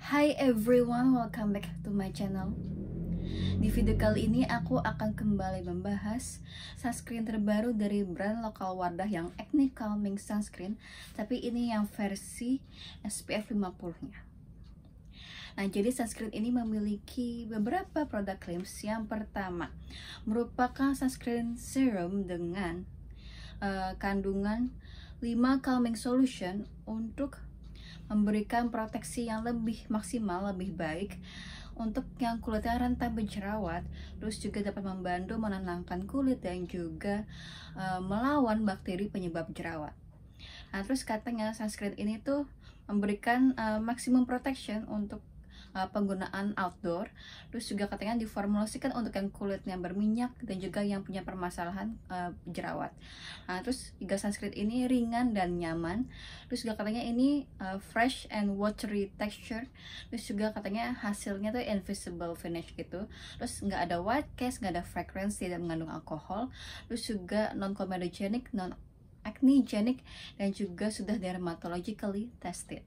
Hi everyone, welcome back to my channel Di video kali ini aku akan kembali membahas sunscreen terbaru dari brand lokal Wardah yang Acne Calming Sunscreen Tapi ini yang versi SPF 50 nya Nah, jadi sunscreen ini memiliki beberapa produk claims Yang pertama, merupakan sunscreen serum dengan uh, kandungan 5 calming solution untuk memberikan proteksi yang lebih maksimal, lebih baik untuk yang kulitnya rentan berjerawat, terus juga dapat membantu menenangkan kulit dan juga e, melawan bakteri penyebab jerawat. Nah, terus katanya sunscreen ini tuh memberikan e, maksimum protection untuk uh, penggunaan outdoor terus juga katanya diformulasikan untuk yang kulitnya berminyak dan juga yang punya permasalahan uh, jerawat nah, terus juga sunscreen ini ringan dan nyaman terus juga katanya ini uh, fresh and watery texture terus juga katanya hasilnya tuh invisible finish gitu terus nggak ada white cast nggak ada fragrance tidak mengandung alkohol terus juga non comedogenic non acnegenic dan juga sudah dermatologically tested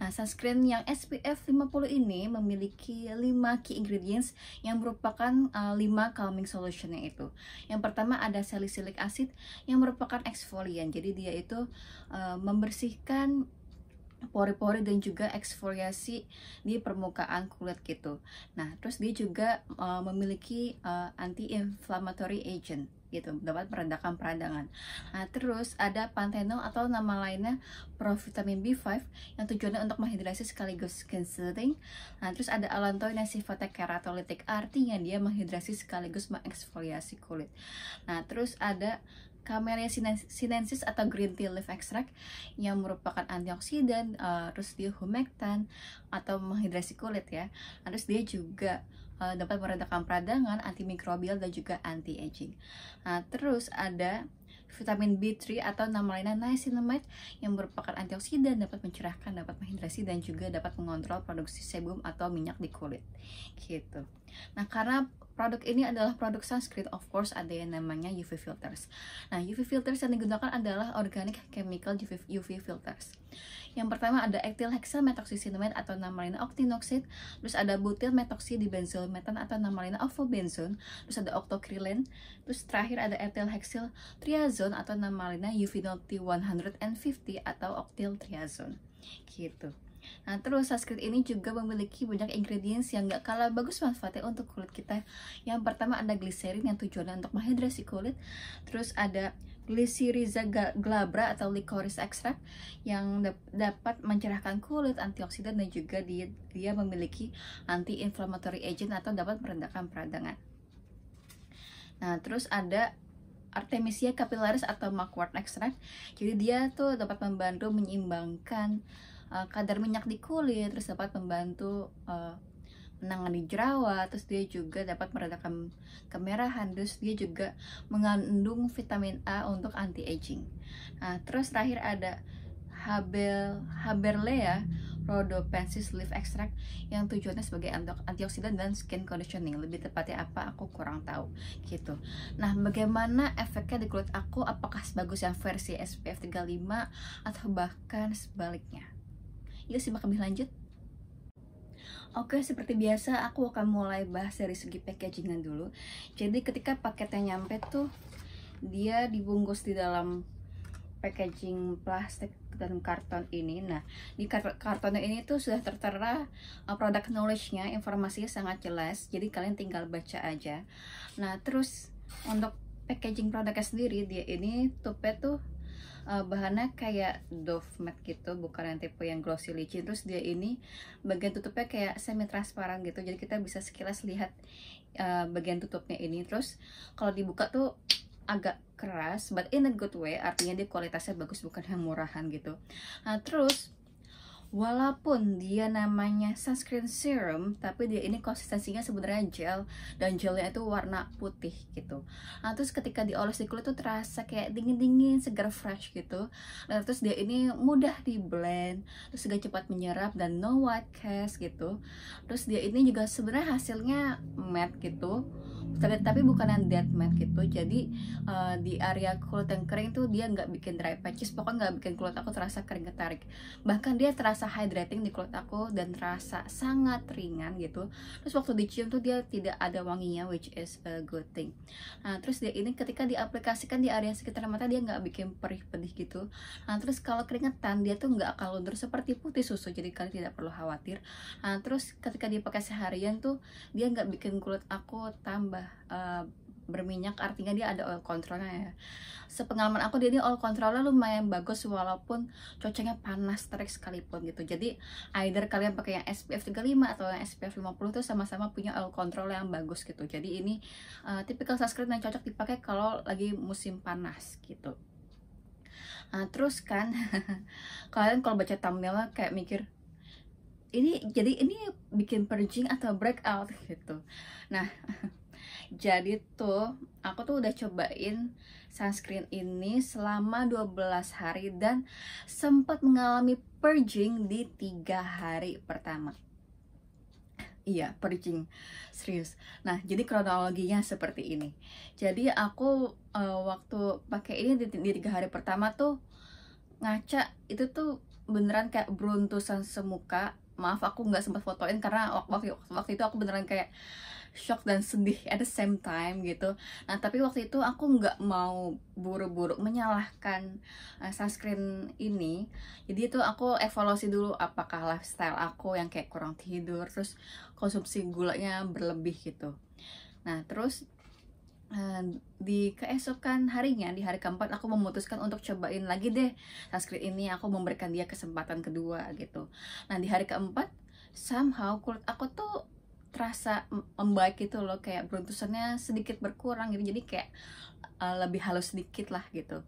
Nah, sunscreen yang SPF 50 ini memiliki 5 key ingredients yang merupakan uh, eh, 5 calming solutionnya itu. Yang pertama ada salicylic acid yang merupakan exfoliant. Jadi dia itu eh, membersihkan pori-pori dan juga eksfoliasi di permukaan kulit gitu. Nah, terus dia juga uh, memiliki uh, anti-inflammatory agent gitu, dapat meredakan peradangan. Nah, terus ada pantenol atau nama lainnya provitamin B5 yang tujuannya untuk menghidrasi sekaligus skin Nah, terus ada allantoin yang sifatnya keratolitik, artinya dia menghidrasi sekaligus mengeksfoliasi kulit. Nah, terus ada Camellia sinensis atau green tea leaf extract yang merupakan antioksidan, uh, terus dia humektan atau menghidrasi kulit ya. Nah, terus dia juga uh, dapat meredakan peradangan, antimikrobial dan juga anti aging. Nah, terus ada vitamin B3 atau nama lainnya niacinamide yang merupakan antioksidan dapat mencerahkan, dapat menghidrasi dan juga dapat mengontrol produksi sebum atau minyak di kulit. Gitu. Nah, karena Produk ini adalah produk sunscreen, of course ada yang namanya UV filters. Nah, UV filters yang digunakan adalah organic chemical UV, UV filters. Yang pertama ada ethyl hexyl hexametoxycinnamide atau namanya octinoxid, terus ada butyl metan atau namanya ofobenzone, terus ada octocrylene, terus terakhir ada ethyl hexyl triazone atau namanya uvinol T150 atau octyl triazone. Gitu. Nah terus sunscreen ini juga memiliki banyak ingredients yang gak kalah bagus manfaatnya untuk kulit kita Yang pertama ada gliserin yang tujuannya untuk menghidrasi kulit Terus ada glyceriza glabra atau licorice extract yang dapat mencerahkan kulit, antioksidan dan juga dia, dia memiliki anti-inflammatory agent atau dapat merendahkan peradangan. Nah, terus ada Artemisia capillaris atau mugwort extract. Jadi dia tuh dapat membantu menyeimbangkan uh, kadar minyak di kulit terus dapat membantu uh, eh, menangani jerawat terus dia juga dapat meredakan kemerahan terus dia juga mengandung vitamin A untuk anti aging nah, terus terakhir ada Habel Haberlea Rhodopensis leaf extract yang tujuannya sebagai antioksidan dan skin conditioning lebih tepatnya apa aku kurang tahu gitu nah bagaimana efeknya di kulit aku apakah sebagus yang versi SPF 35 atau bahkan sebaliknya Yuk simak lebih lanjut. Oke, seperti biasa aku akan mulai bahas dari segi packagingnya dulu. Jadi ketika paketnya nyampe tuh dia dibungkus di dalam packaging plastik dan karton ini. Nah, di kartonnya ini tuh sudah tertera uh, produk knowledge-nya, informasinya sangat jelas. Jadi kalian tinggal baca aja. Nah, terus untuk packaging produknya sendiri dia ini tupe tuh uh, bahannya kayak Dove matte gitu bukan yang tipe yang glossy licin terus dia ini bagian tutupnya kayak semi transparan gitu jadi kita bisa sekilas lihat uh, bagian tutupnya ini terus kalau dibuka tuh agak keras but in a good way artinya dia kualitasnya bagus bukan yang murahan gitu nah terus walaupun dia namanya sunscreen serum tapi dia ini konsistensinya sebenarnya gel dan gelnya itu warna putih gitu nah terus ketika dioles di kulit tuh terasa kayak dingin-dingin segar fresh gitu nah terus dia ini mudah di blend terus juga cepat menyerap dan no white cast gitu terus dia ini juga sebenarnya hasilnya matte gitu tapi, tapi bukan yang dead matte gitu jadi uh, di area kulit yang kering tuh dia nggak bikin dry patches pokoknya nggak bikin kulit aku terasa kering ketarik bahkan dia terasa hydrating di kulit aku dan terasa sangat ringan gitu terus waktu dicium tuh dia tidak ada wanginya which is a good thing nah terus dia ini ketika diaplikasikan di area sekitar mata dia nggak bikin perih pedih gitu nah terus kalau keringetan dia tuh nggak akan luntur seperti putih susu jadi kalian tidak perlu khawatir nah terus ketika dipakai seharian tuh dia nggak bikin kulit aku tambah uh, berminyak artinya dia ada oil controlnya ya sepengalaman aku dia ini oil controlnya lumayan bagus walaupun cocoknya panas terik sekalipun gitu jadi either kalian pakai yang SPF 35 atau yang SPF 50 tuh sama-sama punya oil control yang bagus gitu jadi ini uh, eh, tipikal sunscreen yang cocok dipakai kalau lagi musim panas gitu nah, terus kan kalian kalau baca thumbnailnya kayak mikir ini jadi ini bikin purging atau breakout gitu nah Jadi tuh aku tuh udah cobain sunscreen ini selama 12 hari dan sempat mengalami purging di tiga hari pertama. Iya, purging. Serius. Nah, jadi kronologinya seperti ini. Jadi aku uh, waktu pakai ini di, di tiga hari pertama tuh ngaca itu tuh beneran kayak beruntusan semuka maaf aku nggak sempat fotoin karena waktu, waktu itu aku beneran kayak shock dan sedih at the same time gitu nah tapi waktu itu aku nggak mau buru-buru menyalahkan uh, sunscreen ini jadi itu aku evaluasi dulu apakah lifestyle aku yang kayak kurang tidur terus konsumsi gulanya berlebih gitu nah terus Eh, di keesokan harinya di hari keempat aku memutuskan untuk cobain lagi deh Sanskrit ini aku memberikan dia kesempatan kedua gitu nah di hari keempat somehow kulit aku tuh terasa membaik gitu loh kayak beruntusannya sedikit berkurang gitu jadi kayak uh, lebih halus sedikit lah gitu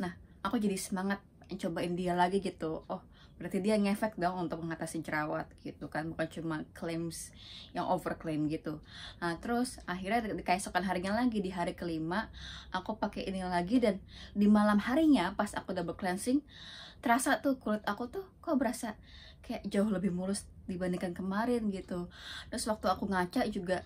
nah aku jadi semangat cobain dia lagi gitu oh berarti dia ngefek dong untuk mengatasi jerawat gitu kan bukan cuma claims yang overclaim gitu nah terus akhirnya di keesokan harinya lagi di hari kelima aku pakai ini lagi dan di malam harinya pas aku double cleansing terasa tuh kulit aku tuh kok berasa kayak jauh lebih mulus dibandingkan kemarin gitu terus waktu aku ngaca juga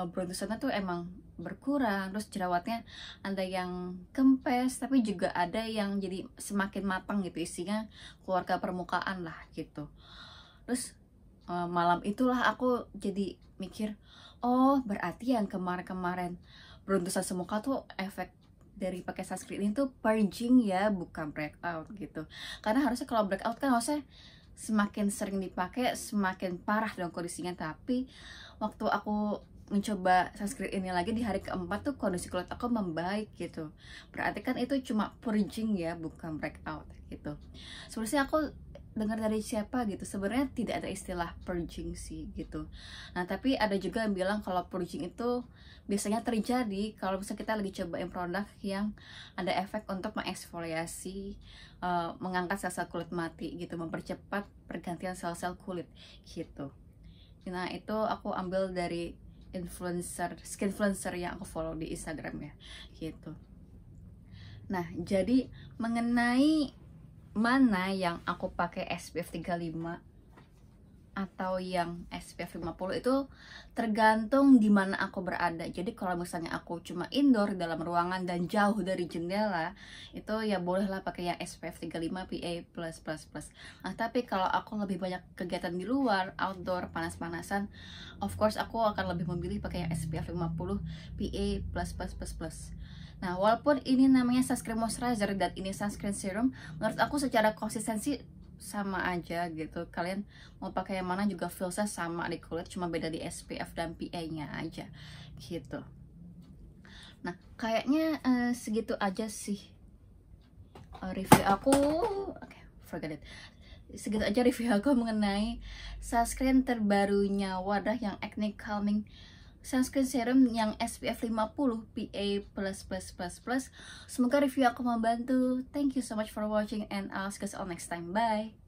uh, eh, brontusannya tuh emang berkurang terus jerawatnya ada yang kempes tapi juga ada yang jadi semakin matang gitu isinya keluarga permukaan lah gitu terus eh, malam itulah aku jadi mikir oh berarti yang kemarin-kemarin beruntusan semuka tuh efek dari pakai sunscreen itu purging ya bukan breakout gitu karena harusnya kalau breakout kan harusnya semakin sering dipakai semakin parah dong kondisinya tapi waktu aku mencoba subscribe ini lagi di hari keempat tuh kondisi kulit aku membaik gitu berarti kan itu cuma purging ya bukan breakout gitu sebenarnya aku dengar dari siapa gitu sebenarnya tidak ada istilah purging sih gitu nah tapi ada juga yang bilang kalau purging itu biasanya terjadi kalau misalnya kita lagi cobain produk yang ada efek untuk mengeksfoliasi uh, mengangkat sel-sel kulit mati gitu mempercepat pergantian sel-sel kulit gitu nah itu aku ambil dari influencer skin influencer yang aku follow di Instagram ya gitu nah jadi mengenai mana yang aku pakai SPF 35 atau yang SPF 50 itu tergantung di mana aku berada. Jadi kalau misalnya aku cuma indoor dalam ruangan dan jauh dari jendela, itu ya bolehlah pakai yang SPF 35 PA++. Nah, tapi kalau aku lebih banyak kegiatan di luar, outdoor, panas-panasan, of course aku akan lebih memilih pakai yang SPF 50 PA++. Nah, walaupun ini namanya sunscreen moisturizer dan ini sunscreen serum, menurut aku secara konsistensi sama aja gitu kalian mau pakai yang mana juga filsa sama di kulit cuma beda di SPF dan PA nya aja gitu nah kayaknya uh, segitu aja sih eh, review aku okay, forget it segitu aja review aku mengenai sunscreen terbarunya wadah yang acne calming sunscreen serum yang SPF 50 PA++++. Semoga review aku membantu. Thank you so much for watching and I'll see you all next time. Bye.